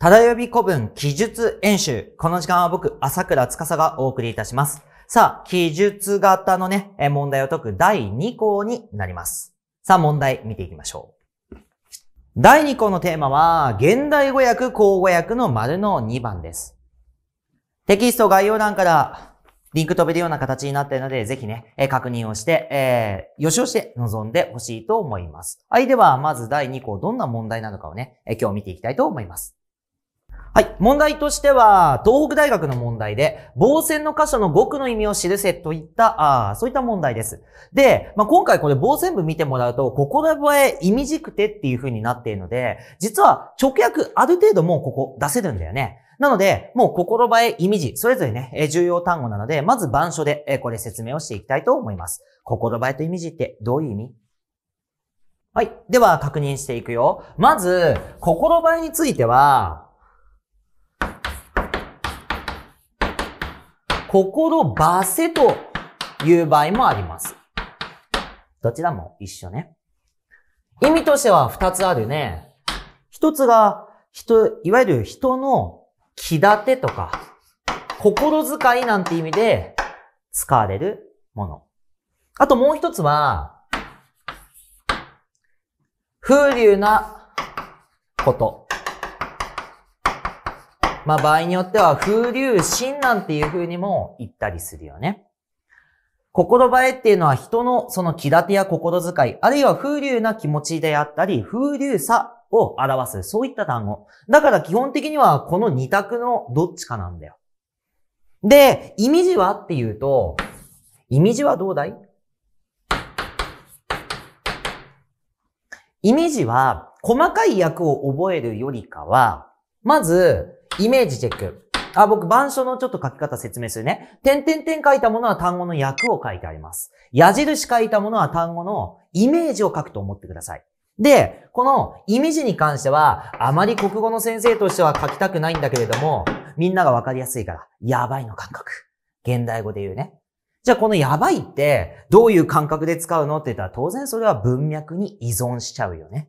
呼び古文記述演習。この時間は僕、朝倉司がお送りいたします。さあ、記述型のね、問題を解く第2項になります。さあ、問題見ていきましょう。第2項のテーマは、現代語訳、口語訳の丸の2番です。テキスト概要欄からリンク飛べるような形になっているので、ぜひね、え確認をして、えー、予習して臨んでほしいと思います。はい、では、まず第2項、どんな問題なのかをね、え今日見ていきたいと思います。はい。問題としては、東北大学の問題で、防線の箇所の語句の意味を記せといった、あそういった問題です。で、まあ、今回これ防線部見てもらうと、ここら意味じくてっていう風になっているので、実は直訳ある程度もうここ出せるんだよね。なので、もう心映え、意味字、それぞれね、重要単語なので、まず板書でこれ説明をしていきたいと思います。心映えと意味字ってどういう意味はい。では確認していくよ。まず、心映えについては、心ばせという場合もあります。どちらも一緒ね。意味としては二つあるね。一つが、人、いわゆる人の気立てとか、心遣いなんて意味で使われるもの。あともう一つは、風流なこと。まあ場合によっては風流心なんていう風にも言ったりするよね。心映えっていうのは人のその気立てや心遣い、あるいは風流な気持ちであったり、風流さを表す、そういった単語。だから基本的にはこの二択のどっちかなんだよ。で、意味字はっていうと、意味字はどうだい意味字は細かい役を覚えるよりかは、まず、イメージチェック。あ、僕、板書のちょっと書き方説明するね。点々点書いたものは単語の訳を書いてあります。矢印書いたものは単語のイメージを書くと思ってください。で、このイメージに関しては、あまり国語の先生としては書きたくないんだけれども、みんながわかりやすいから、やばいの感覚。現代語で言うね。じゃあこのやばいって、どういう感覚で使うのって言ったら、当然それは文脈に依存しちゃうよね。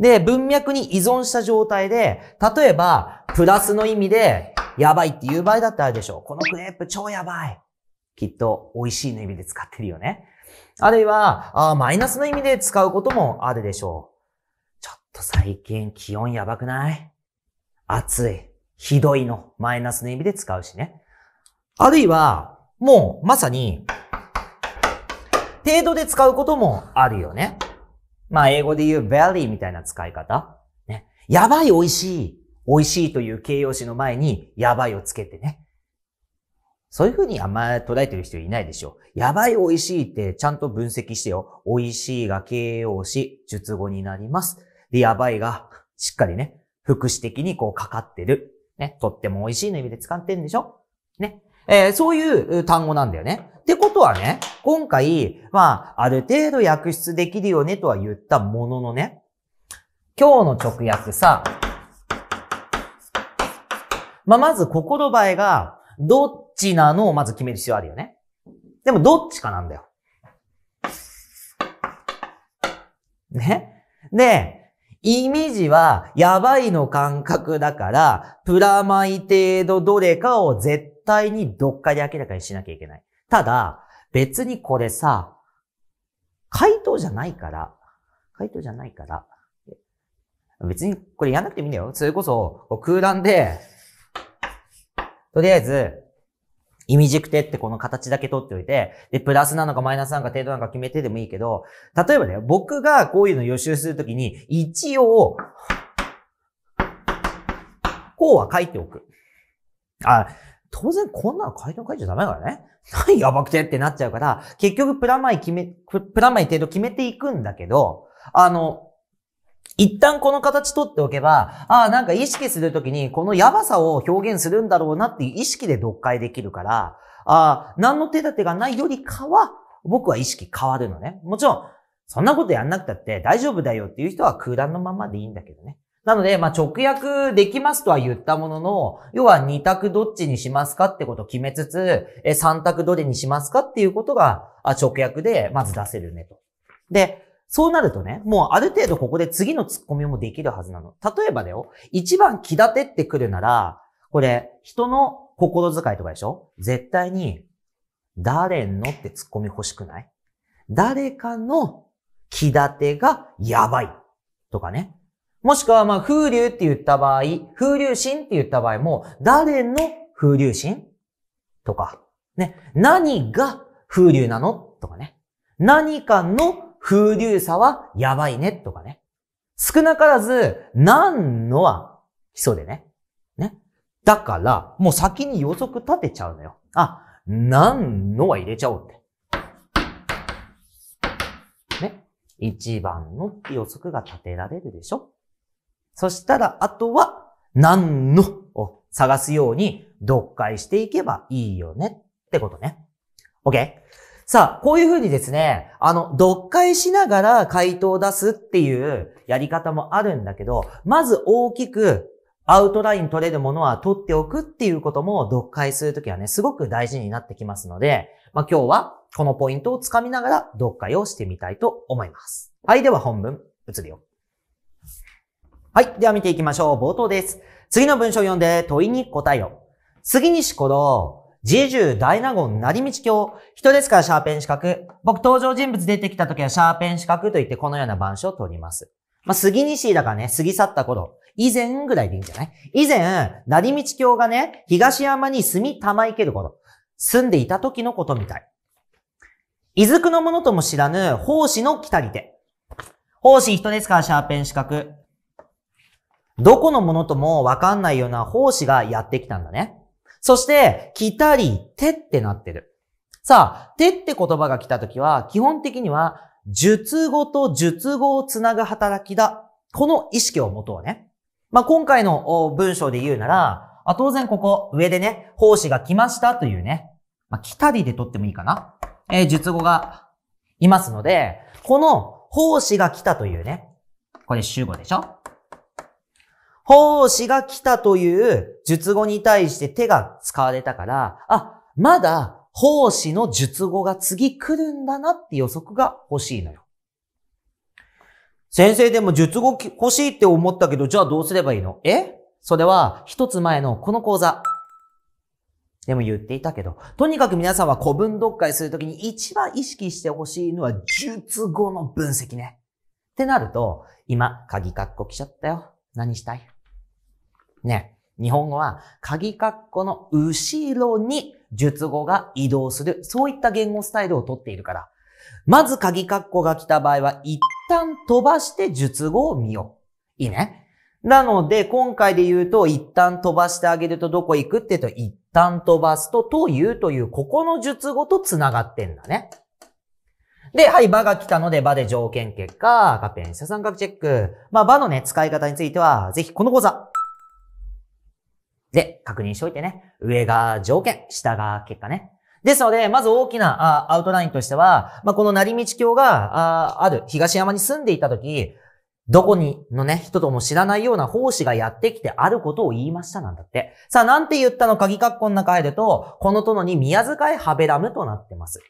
で、文脈に依存した状態で、例えば、プラスの意味で、やばいっていう場合だってあるでしょう。このクレープ超やばい。きっと、美味しいの意味で使ってるよね。あるいは、あマイナスの意味で使うこともあるでしょう。ちょっと最近気温やばくない暑い。ひどいの。マイナスの意味で使うしね。あるいは、もう、まさに、程度で使うこともあるよね。まあ、英語で言う very みたいな使い方。ね。やばい美味しい。美味しいという形容詞の前に、やばいをつけてね。そういうふうにあんま捉えてる人いないでしょう。やばい美味しいってちゃんと分析してよ。美味しいが形容詞、述語になります。で、やばいが、しっかりね、副詞的にこうかかってる。ね、とっても美味しいの意味で使ってんでしょね。えー、そういう単語なんだよね。ってことはね、今回、まあ、ある程度訳出できるよねとは言ったもののね、今日の直訳さ、まあ、まず心映えが、どっちなのをまず決める必要あるよね。でも、どっちかなんだよ。ね。で、イメージは、やばいの感覚だから、プラマイ程度どれかを絶対にどっかで明らかにしなきゃいけない。ただ、別にこれさ、回答じゃないから、回答じゃないから、別にこれやんなくてもいいんだよ。それこそ、空欄で、とりあえず、意味軸手ってこの形だけ取っておいて、で、プラスなのかマイナスなのか程度なんか決めてでもいいけど、例えばね、僕がこういうの予習するときに、一応、こうは書いておく。あ、当然こんなの回答書いちゃダメだからね。何やばくてってなっちゃうから、結局プラマイ決め、プラマイ程度決めていくんだけど、あの、一旦この形取っておけば、ああ、なんか意識するときに、このやばさを表現するんだろうなっていう意識で読解できるから、ああ、何の手立てがないよりかは、僕は意識変わるのね。もちろん、そんなことやんなくたって大丈夫だよっていう人は空欄のままでいいんだけどね。なので、まあ、直訳できますとは言ったものの、要は2択どっちにしますかってことを決めつつ、え3択どれにしますかっていうことが、直訳でまず出せるねと。で、そうなるとね、もうある程度ここで次の突っ込みもできるはずなの。例えばだよ、一番気立てってくるなら、これ、人の心遣いとかでしょ絶対に、誰のって突っ込み欲しくない誰かの気立てがやばいとかね。もしくは、まあ、風流って言った場合、風流心って言った場合も、誰の風流心とか、ね、何が風流なのとかね。何かの風流さはやばいねとかね。少なからず、何のは基礎でね。ね。だから、もう先に予測立てちゃうのよ。あ、何のは入れちゃおうって。ね。一番のって予測が立てられるでしょそしたら、あとは、何のを探すように読解していけばいいよねってことね。OK? さあ、こういうふうにですね、あの、読解しながら回答を出すっていうやり方もあるんだけど、まず大きくアウトライン取れるものは取っておくっていうことも読解するときはね、すごく大事になってきますので、まあ、今日はこのポイントをつかみながら読解をしてみたいと思います。はい、では本文、移るよ。はい。では見ていきましょう。冒頭です。次の文章を読んで問いに答えよ。杉西鼓動、自重大納言成道教、人ですからシャーペン四角。僕登場人物出てきた時はシャーペン四角と言ってこのような番書を取ります。まあ、杉西だからね、過ぎ去った頃、以前ぐらいでいいんじゃない以前、成道教がね、東山に住みたまける頃、住んでいた時のことみたい。伊豆のものとも知らぬ、奉仕の来たり手。奉仕人ですからシャーペン四角。どこのものともわかんないような奉仕がやってきたんだね。そして、来たり、てってなってる。さあ、てって言葉が来た時は、基本的には、術語と術語をつなぐ働きだ。この意識を持とうね。まあ、今回の文章で言うなら、あ当然ここ、上でね、奉仕が来ましたというね、まあ、来たりで取ってもいいかな。えー、術語がいますので、この奉仕が来たというね、これ主語でしょ奉仕が来たという術語に対して手が使われたから、あ、まだ奉仕の術語が次来るんだなって予測が欲しいのよ。先生でも術語欲しいって思ったけど、じゃあどうすればいいのえそれは一つ前のこの講座。でも言っていたけど、とにかく皆さんは古文読解するときに一番意識してほしいのは術語の分析ね。ってなると、今、鍵括弧来ちゃったよ。何したいね。日本語は鍵括弧の後ろに述語が移動する、そういった言語スタイルをとっているから。まず鍵括弧が来た場合は一旦飛ばして述語を見よう。いいね。なので、今回で言うと、一旦飛ばしてあげるとどこ行くって言うと、一旦飛ばすと、というという、ここの述語と繋がってんだね。で、はい、場が来たので、場で条件結果、カペン、社三角チェック。まあ、場のね、使い方については、ぜひこの講座、で、確認しておいてね。上が条件、下が結果ね。ですので、まず大きなアウトラインとしては、まあ、この成道橋がある東山に住んでいた時、どこにのね、人とも知らないような奉仕がやってきてあることを言いましたなんだって。さあ、なんて言ったの鍵格好の中入ると、この殿に宮遣いハベラムとなってます。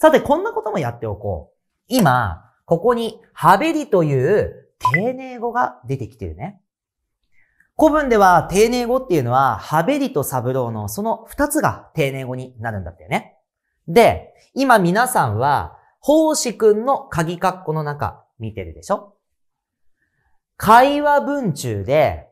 さて、こんなこともやっておこう。今、ここにハベリという丁寧語が出てきてるね。古文では丁寧語っていうのは、ハベリとサブローのその2つが丁寧語になるんだったよね。で、今皆さんは、法師くんの鍵括弧の中見てるでしょ会話文中で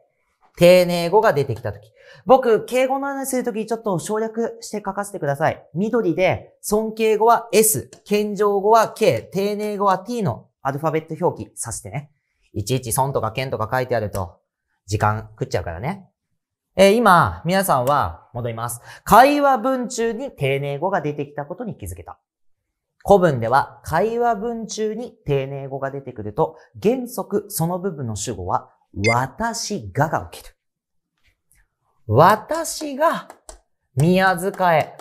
丁寧語が出てきたとき。僕、敬語の話するときちょっと省略して書かせてください。緑で、尊敬語は S、謙譲語は K、丁寧語は T のアルファベット表記させてね。いちいち損とか剣とか書いてあると、時間食っちゃうからね。えー、今、皆さんは戻ります。会話文中に丁寧語が出てきたことに気づけた。古文では会話文中に丁寧語が出てくると、原則その部分の主語は、私がが受ける。私が宮遣え。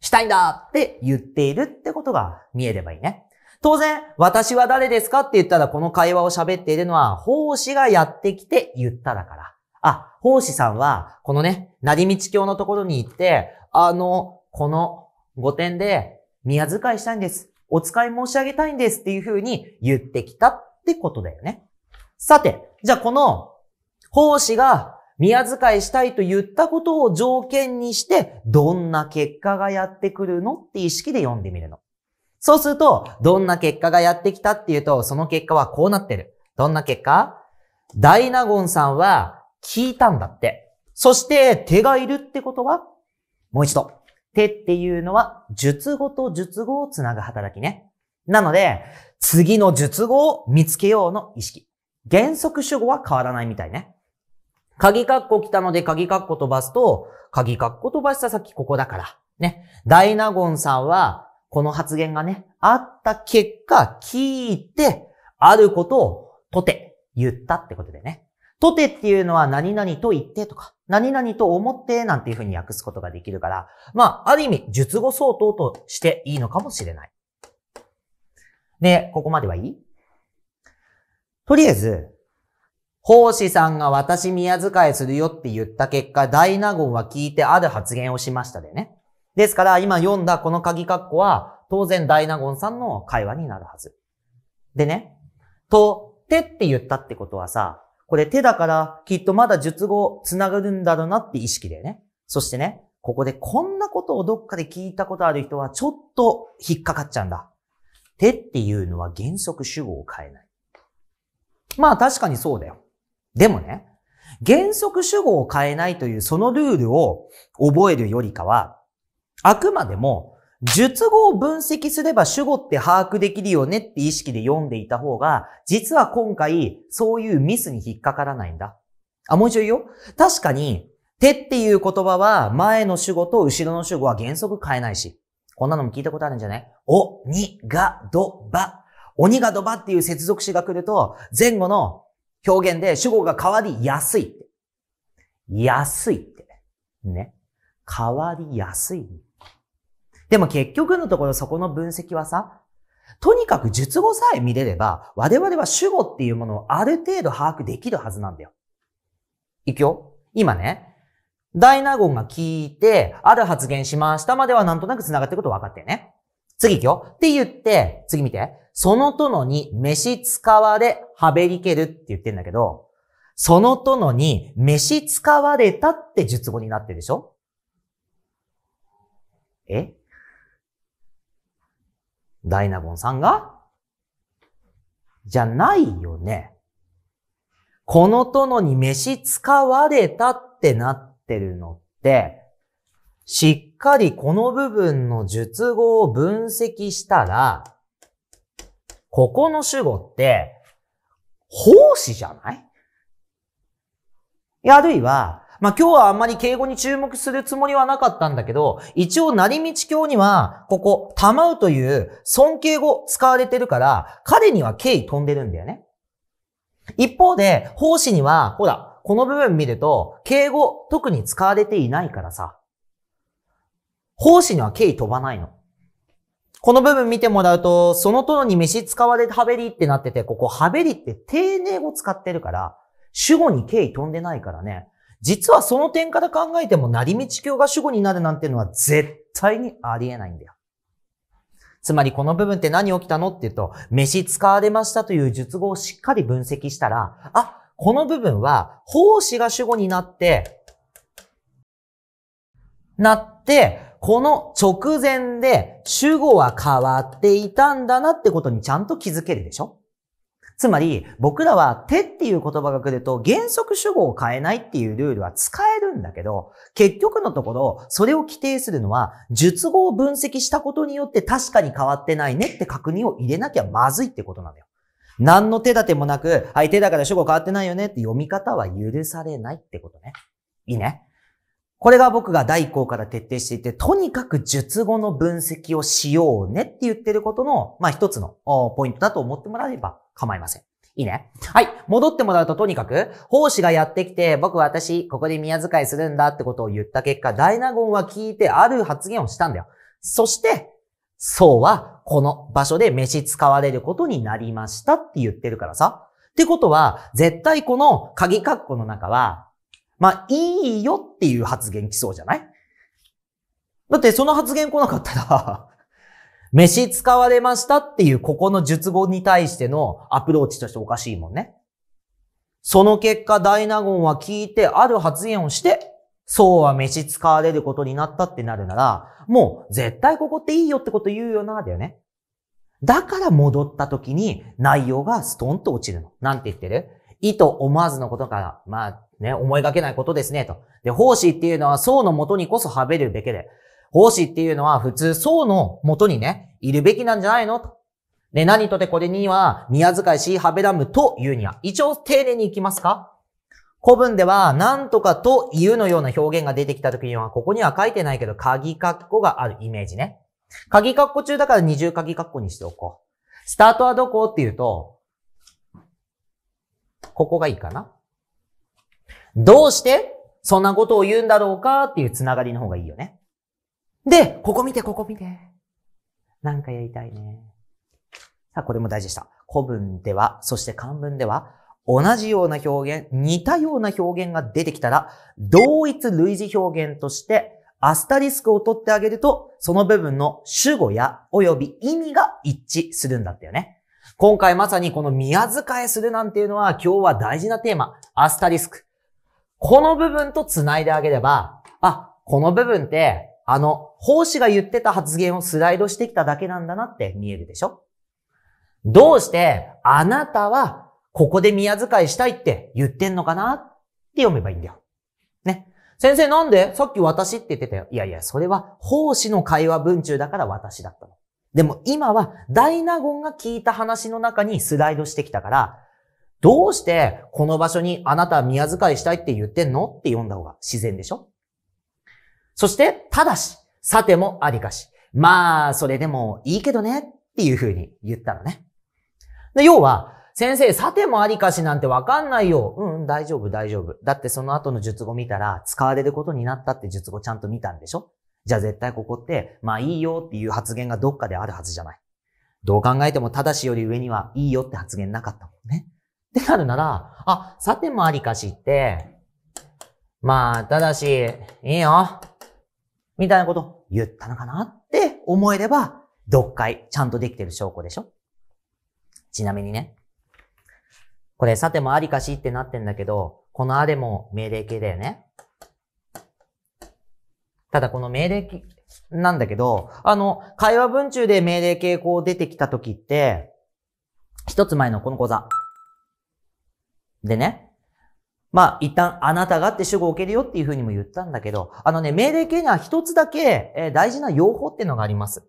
したいんだって言っているってことが見えればいいね。当然、私は誰ですかって言ったら、この会話を喋っているのは、奉仕がやってきて言っただから。あ、奉仕さんは、このね、成道教のところに行って、あの、この御殿で、宮遣いしたいんです。お使い申し上げたいんですっていうふうに言ってきたってことだよね。さて、じゃあこの、奉仕が宮遣いしたいと言ったことを条件にして、どんな結果がやってくるのって意識で読んでみるの。そうすると、どんな結果がやってきたっていうと、その結果はこうなってる。どんな結果ダイナゴンさんは聞いたんだって。そして、手がいるってことは、もう一度。手っていうのは、術語と術語をつなぐ働きね。なので、次の術語を見つけようの意識。原則主語は変わらないみたいね。鍵括弧来たので鍵括弧飛ばすと、鍵括弧飛ばした先ここだから。ね。ダイナゴンさんはこの発言がね、あった結果、聞いて、あることを、とて、言ったってことでね。とてっていうのは何々と言ってとか、何々と思ってなんていうふうに訳すことができるから、まあ、ある意味、術語相当としていいのかもしれない。で、ここまではいいとりあえず、奉仕さんが私宮遣いするよって言った結果、大納言は聞いてある発言をしましたでね。ですから、今読んだこの鍵括弧は、当然大納言さんの会話になるはず。でね、と、てって言ったってことはさ、これ手だからきっとまだ術語繋がるんだろうなって意識だよね。そしてね、ここでこんなことをどっかで聞いたことある人はちょっと引っかかっちゃうんだ。手っていうのは原則主語を変えない。まあ確かにそうだよ。でもね、原則主語を変えないというそのルールを覚えるよりかは、あくまでも、術語を分析すれば主語って把握できるよねって意識で読んでいた方が、実は今回、そういうミスに引っかからないんだ。あ、もう一度言うよ。確かに、手っていう言葉は、前の主語と後ろの主語は原則変えないし。こんなのも聞いたことあるんじゃないお、に、が、ど、ば。鬼がどばっていう接続詞が来ると、前後の表現で主語が変わりやすいって。安いって。ね。変わりやすい。でも結局のところそこの分析はさ、とにかく術語さえ見れれば、我々は主語っていうものをある程度把握できるはずなんだよ。いくよ今ね、大納言が聞いて、ある発言しましたまではなんとなく繋がってること分かってね。次行くよ。って言って、次見て。その殿に飯使われ、はべりけるって言ってんだけど、その殿に飯使われたって術語になってるでしょえダイナゴンさんがじゃないよね。この殿に召使われたってなってるのって、しっかりこの部分の述語を分析したら、ここの主語って、奉仕じゃないあるいは、まあ、今日はあんまり敬語に注目するつもりはなかったんだけど、一応成道教には、ここ、たまうという尊敬語使われてるから、彼には敬意飛んでるんだよね。一方で、奉仕には、ほら、この部分見ると、敬語特に使われていないからさ、奉仕には敬意飛ばないの。この部分見てもらうと、その殿に飯使われてはべりってなってて、ここはべりって丁寧語使ってるから、主語に敬意飛んでないからね。実はその点から考えても、成道教が主語になるなんてのは絶対にありえないんだよ。つまりこの部分って何起きたのって言うと、飯使われましたという術語をしっかり分析したら、あ、この部分は、奉仕が主語になって、なって、この直前で主語は変わっていたんだなってことにちゃんと気づけるでしょつまり、僕らは手っていう言葉が来ると原則主語を変えないっていうルールは使えるんだけど、結局のところ、それを規定するのは、述語を分析したことによって確かに変わってないねって確認を入れなきゃまずいってことなんだよ。何の手立てもなく、はい、手だから主語変わってないよねって読み方は許されないってことね。いいね。これが僕が第一項から徹底していて、とにかく術語の分析をしようねって言ってることの、まあ一つのポイントだと思ってもらえれば構いません。いいね。はい。戻ってもらうととにかく、奉仕がやってきて、僕は私、ここで宮遣いするんだってことを言った結果、大納言は聞いてある発言をしたんだよ。そして、そうは、この場所で飯使われることになりましたって言ってるからさ。ってことは、絶対この鍵括弧の中は、まあ、いいよっていう発言来そうじゃないだってその発言来なかったら飯使われましたっていうここの述語に対してのアプローチとしておかしいもんね。その結果、大納言は聞いてある発言をして、そうは飯使われることになったってなるなら、もう絶対ここっていいよってこと言うよな、だよね。だから戻った時に内容がストンと落ちるの。なんて言ってる意図思わずのことから、まあね、思いがけないことですね、と。で、奉仕っていうのは僧のもとにこそはべるべきで、奉仕っていうのは普通僧のもとにね、いるべきなんじゃないのと。ね、何とてこれには、宮遣いし、はべらむというには、一応丁寧に行きますか古文では、なんとかというのような表現が出てきた時には、ここには書いてないけど、鍵括弧があるイメージね。鍵括弧中だから二重鍵括弧にしておこう。スタートはどこっていうと、ここがいいかな。どうして、そんなことを言うんだろうかっていうつながりの方がいいよね。で、ここ見て、ここ見て。なんかやりたいね。さあ、これも大事でした。古文では、そして漢文では、同じような表現、似たような表現が出てきたら、同一類似表現として、アスタリスクを取ってあげると、その部分の主語や及び意味が一致するんだったよね。今回まさにこの宮遣いするなんていうのは今日は大事なテーマ、アスタリスク。この部分と繋いであげれば、あ、この部分って、あの奉仕が言ってた発言をスライドしてきただけなんだなって見えるでしょどうしてあなたはここで宮遣いしたいって言ってんのかなって読めばいいんだよ。ね。先生なんでさっき私って言ってたよ。いやいや、それは奉仕の会話文中だから私だったの。でも今は大納言が聞いた話の中にスライドしてきたから、どうしてこの場所にあなたは宮遣いしたいって言ってんのって読んだ方が自然でしょそして、ただし、さてもありかし。まあ、それでもいいけどねっていう風に言ったのね。で要は、先生、さてもありかしなんてわかんないよ。うん、うん、大丈夫、大丈夫。だってその後の術語見たら、使われることになったって術語ちゃんと見たんでしょじゃあ絶対ここって、まあいいよっていう発言がどっかであるはずじゃない。どう考えても、ただしより上には、いいよって発言なかったもんね。ってなるなら、あ、さてもありかしって、まあ、ただし、いいよ。みたいなこと言ったのかなって思えれば、読解ちゃんとできてる証拠でしょちなみにね、これさてもありかしってなってんだけど、このあでも命令形だよね。ただこの命令形なんだけど、あの、会話文中で命令形こう出てきた時って、一つ前のこの講座。でね、まあ、一旦あなたがって主語を受けるよっていうふうにも言ったんだけど、あのね、命令形には一つだけ、え大事な用法っていうのがあります。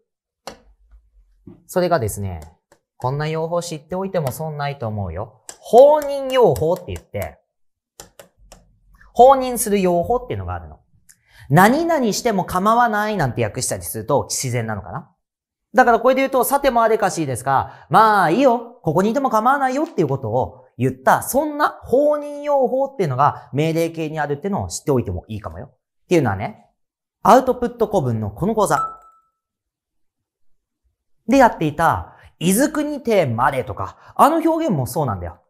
それがですね、こんな用法知っておいても損ないと思うよ。放任用法って言って、放任する用法っていうのがあるの。何々しても構わないなんて訳したりすると自然なのかなだからこれで言うと、さてもあれかしいですが、まあいいよ、ここにいても構わないよっていうことを言った、そんな放任用法っていうのが命令形にあるっていうのを知っておいてもいいかもよ。っていうのはね、アウトプット古文のこの講座。でやっていた、いずくにてまでとか、あの表現もそうなんだよ。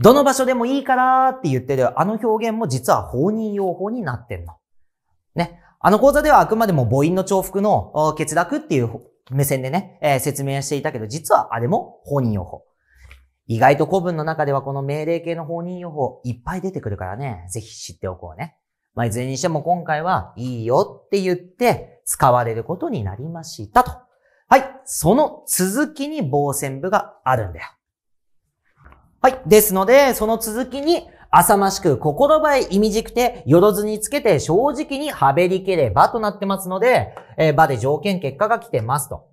どの場所でもいいからって言ってるあの表現も実は放任用法になってんの。ね。あの講座ではあくまでも母音の重複の欠落っていう目線でね、えー、説明していたけど、実はあれも放任用法。意外と古文の中ではこの命令系の放任予報いっぱい出てくるからね、ぜひ知っておこうね。まあ、いずれにしても今回はいいよって言って使われることになりましたと。はい。その続きに防線部があるんだよ。はい。ですので、その続きに、浅ましく心ばえ意味じくて、よろずにつけて正直にはべりければとなってますので、えー、場で条件結果が来てますと。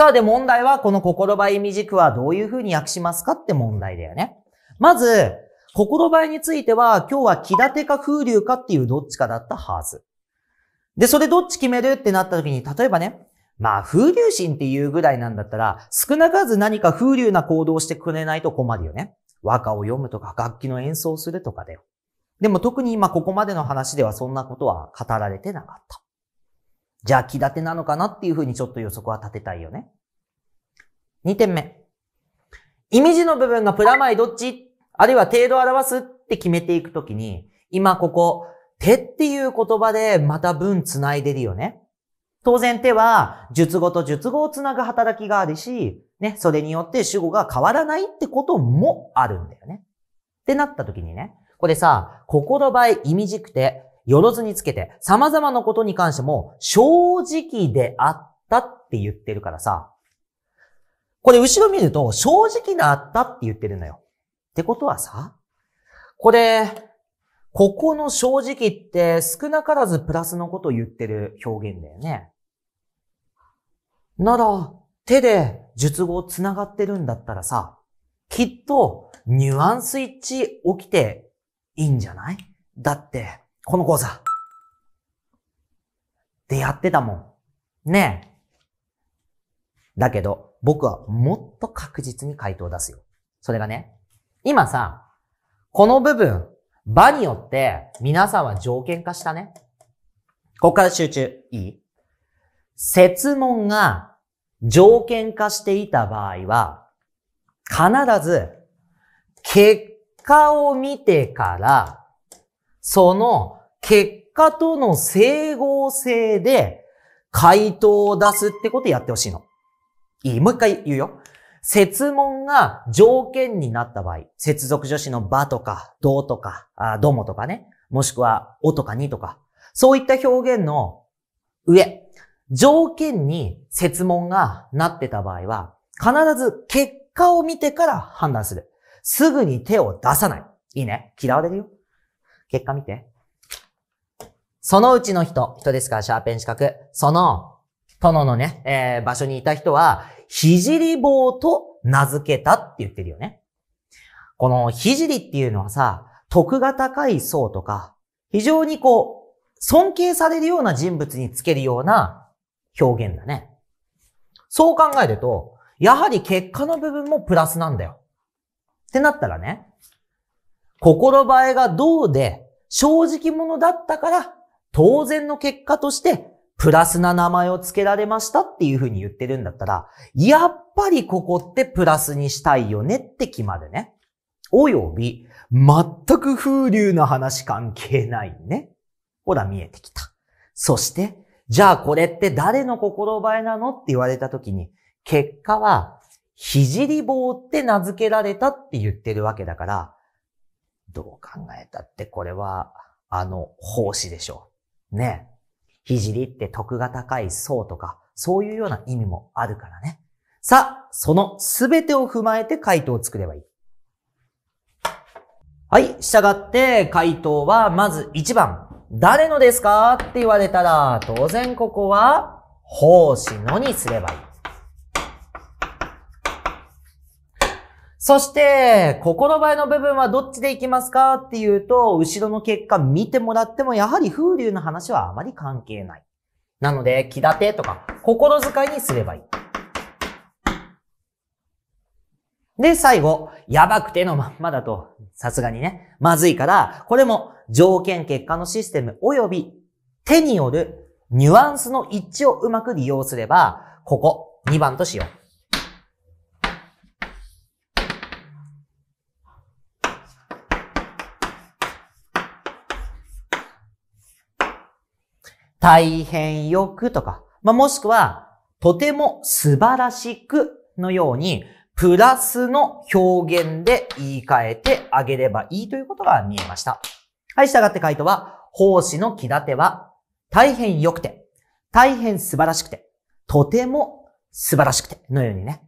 さあで問題はこの心ばい未軸はどういうふうに訳しますかって問題だよね。まず、心ばいについては今日は気立てか風流かっていうどっちかだったはず。で、それどっち決めるってなった時に、例えばね、まあ風流心っていうぐらいなんだったら、少なかず何か風流な行動をしてくれないと困るよね。和歌を読むとか楽器の演奏するとかだよ。でも特に今ここまでの話ではそんなことは語られてなかった。じゃあ、気立てなのかなっていうふうにちょっと予測は立てたいよね。2点目。意味字の部分がプラマイどっちあるいは程度を表すって決めていくときに、今ここ、手っていう言葉でまた文繋いでるよね。当然手は、術語と術語を繋ぐ働きがあるし、ね、それによって主語が変わらないってこともあるんだよね。ってなったときにね、これさ、心映え意味軸くて、よろずにつけて、様々なことに関しても、正直であったって言ってるからさ、これ後ろ見ると、正直であったって言ってるのよ。ってことはさ、これ、ここの正直って少なからずプラスのことを言ってる表現だよね。なら、手で術語繋がってるんだったらさ、きっとニュアンス一チ起きていいんじゃないだって、この講座。で、やってたもん。ねえ。だけど、僕はもっと確実に回答を出すよ。それがね、今さ、この部分、場によって皆さんは条件化したね。ここから集中。いい説問が条件化していた場合は、必ず結果を見てからその結果との整合性で回答を出すってことやってほしいの。いいもう一回言うよ。説問が条件になった場合、接続助詞の場とか、どうとか、あどもとかね、もしくはおとかにとか、そういった表現の上、条件に説問がなってた場合は、必ず結果を見てから判断する。すぐに手を出さない。いいね嫌われるよ。結果見て。そのうちの人、人ですから、シャーペン四角。その、殿のね、えー、場所にいた人は、ひじり棒と名付けたって言ってるよね。このひじりっていうのはさ、徳が高い層とか、非常にこう、尊敬されるような人物につけるような表現だね。そう考えると、やはり結果の部分もプラスなんだよ。ってなったらね、心映えがどうで、正直者だったから、当然の結果として、プラスな名前を付けられましたっていうふうに言ってるんだったら、やっぱりここってプラスにしたいよねって決まるね。および、全く風流な話関係ないね。ほら見えてきた。そして、じゃあこれって誰の心映えなのって言われた時に、結果は、ひじり棒って名付けられたって言ってるわけだから、どう考えたってこれは、あの、奉仕でしょう。ね。聖って徳が高い層とか、そういうような意味もあるからね。さあ、そのすべてを踏まえて回答を作ればいい。はい。従って回答は、まず1番。誰のですかって言われたら、当然ここは、奉仕のにすればいい。そして、ここの場合の部分はどっちでいきますかっていうと、後ろの結果見てもらっても、やはり風流の話はあまり関係ない。なので、気立てとか、心遣いにすればいい。で、最後、やばくてのまんまだと、さすがにね、まずいから、これも条件結果のシステム及び手によるニュアンスの一致をうまく利用すれば、ここ、2番としよう。大変よくとか、まあ、もしくは、とても素晴らしくのように、プラスの表現で言い換えてあげればいいということが見えました。はい、従って回答は、奉仕の気立ては、大変良くて、大変素晴らしくて、とても素晴らしくて、のようにね、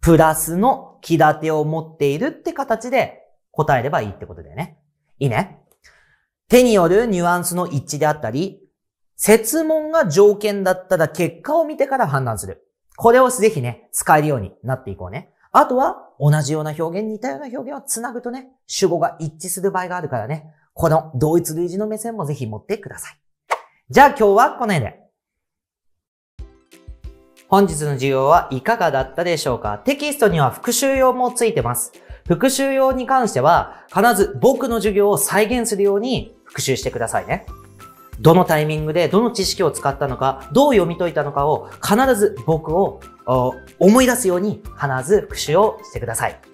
プラスの気立てを持っているって形で答えればいいってことだよね。いいね。手によるニュアンスの一致であったり、設問が条件だったら結果を見てから判断する。これをぜひね、使えるようになっていこうね。あとは、同じような表現、似たような表現を繋ぐとね、主語が一致する場合があるからね。この同一類似の目線もぜひ持ってください。じゃあ今日はこの辺で。本日の授業はいかがだったでしょうかテキストには復習用もついてます。復習用に関しては、必ず僕の授業を再現するように復習してくださいね。どのタイミングでどの知識を使ったのか、どう読み解いたのかを必ず僕を思い出すように必ず復習をしてください。